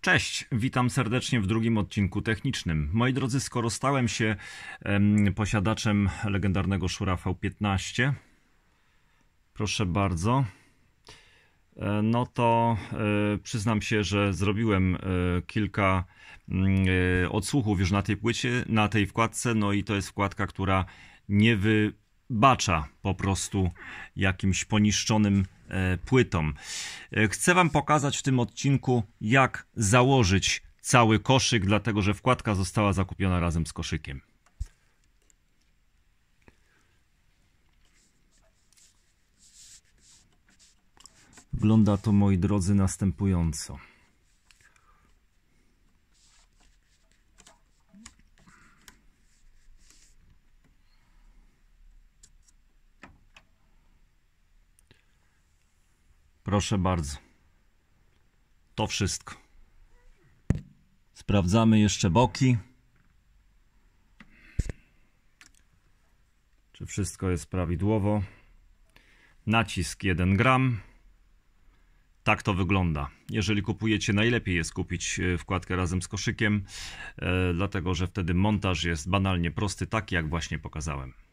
Cześć, witam serdecznie w drugim odcinku technicznym. Moi drodzy, skoro stałem się em, posiadaczem legendarnego Szura V15, proszę bardzo, e, no to e, przyznam się, że zrobiłem e, kilka mm, e, odsłuchów już na tej płycie, na tej wkładce, no i to jest wkładka, która nie wy bacza po prostu jakimś poniszczonym e, płytom. E, chcę Wam pokazać w tym odcinku, jak założyć cały koszyk, dlatego że wkładka została zakupiona razem z koszykiem. Wygląda to, moi drodzy, następująco. Proszę bardzo. To wszystko. Sprawdzamy jeszcze boki. Czy wszystko jest prawidłowo? Nacisk 1 gram. Tak to wygląda. Jeżeli kupujecie, najlepiej jest kupić e, wkładkę razem z koszykiem, e, dlatego że wtedy montaż jest banalnie prosty, taki jak właśnie pokazałem.